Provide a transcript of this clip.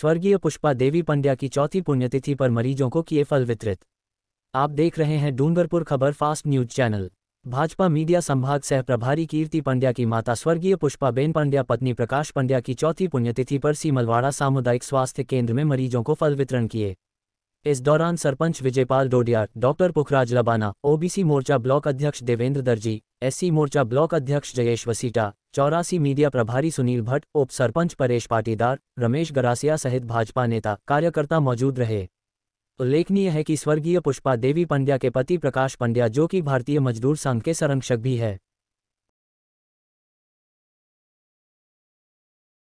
स्वर्गीय पुष्पा देवी पंड्या की चौथी पुण्यतिथि पर मरीजों को किए फल वितरित आप देख रहे हैं डूंगरपुर खबर fast news channel Bhajpa media संभाग सह प्रभारी कीर्ति पंड्या की माता स्वर्गीय पुष्पा बेन पंड्या पत्नी प्रकाश पंड्या की चौथी पुण्यतिथि पर सीमलवाड़ा सामुदायिक स्वास्थ्य केंद्र में मरीजों को फल वितरण किए इस दौरान sarpanch Vijaypal Dodiyar doctor Pukhraj Labana OBC Morcha block अध्यक्ष देवेंद्र दर्जी एससी मोर्चा ब्लॉक अध्यक्ष जयेश वसीटा चौरासी मीडिया प्रभारी सुनील भट्ट उप सरपंच परेश पाटीदार रमेश गरासिया सहित भाजपा नेता कार्यकर्ता मौजूद रहे उल्लेखनीय है कि स्वर्गीय पुष्पा देवी पंड्या के पति प्रकाश पंड्या जो कि भारतीय मजदूर संघ के संरक्षक भी है